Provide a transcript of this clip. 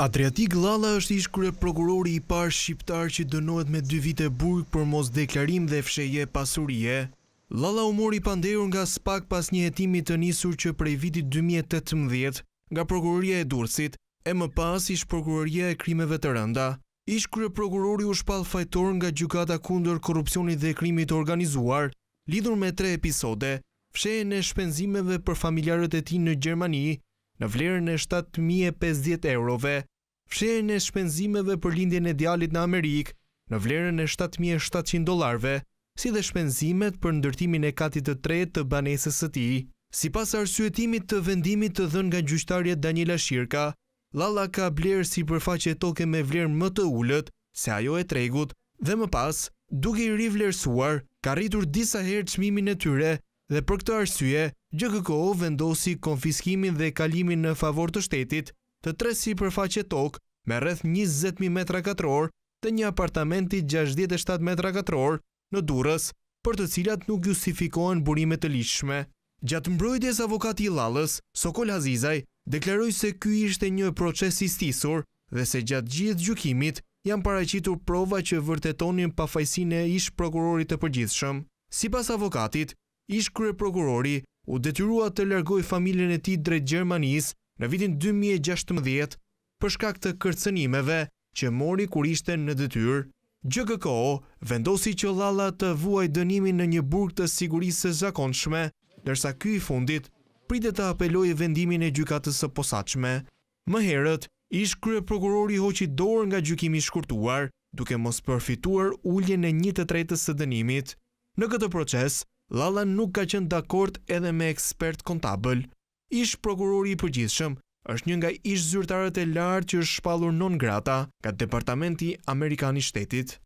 Adriatik Lala është ish kërë prokurori i parë shqiptar që dënohet me dy vite burg për mos deklarim dhe fsheje pasurije. Lala u mori pandehur nga spak pas një jetimi të njësur që prej vitit 2018 nga prokuroria e Durësit, e më pas ish prokuroria e krimeve të rënda. Ish kërë prokurori u shpal fajtor nga gjukata kunder korupcionit dhe krimit organizuar, lidhur me tre episode, fshehen e shpenzimeve për familjarët e ti në Gjermani në vlerën e 7.050 eurove, fshehen e shpenzimeve për lindjen e djalit në Amerik në vlerën e 7.700 dolarve, si dhe shpenzimet për ndërtimin e katit të tretë të banesës së ti. Si pas arsuetimit të vendimit të dhën nga gjyqtarje Daniela Shirka, Lalla ka blerë si përfaqe toke me vlerë më të ullët, se ajo e tregut, dhe më pas, duke i rivlerësuar, ka rritur disa herë të shmimin e tyre, dhe për këtë arsye, GKKO vendosi konfiskimin dhe kalimin në favor të shtetit të tre si përfaqe tokë me rreth 20.000 metra katror të një apartamenti 67 metra katror në durës, për të cilat nuk justifikohen burimet të lishme. Gjatë mbrojtjes avokati Lallës, Sokol Hazizaj, deklaroj se kjo ishte një proces istisur dhe se gjatë gjithë gjukimit janë paraqitur prova që vërtetonin pafajsin e ish prokurorit të përgjithshëm. Si pas avokatit, ish krye prokurori u detyrua të largoj familjen e ti drejt Gjermanis në vitin 2016 përshka këtë kërcenimeve që mori kur ishte në detyr. GKK vendosi që lalla të vuaj dënimin në një burg të sigurisë zakonshme, nërsa ky i fundit pritë të apeloj e vendimin e gjykatës së posaqme. Më herët, ish krye prokurori hoqi dorë nga gjykimi shkurtuar, duke mos përfituar ulljen e një të trejtës të dënimit. Në këtë proces, Lala nuk ka qenë dakord edhe me ekspert kontabël. Ish prokurori i përgjithshëm, është një nga ish zyrtarët e lartë që është shpallur non grata ka departamenti amerikan i shtetit.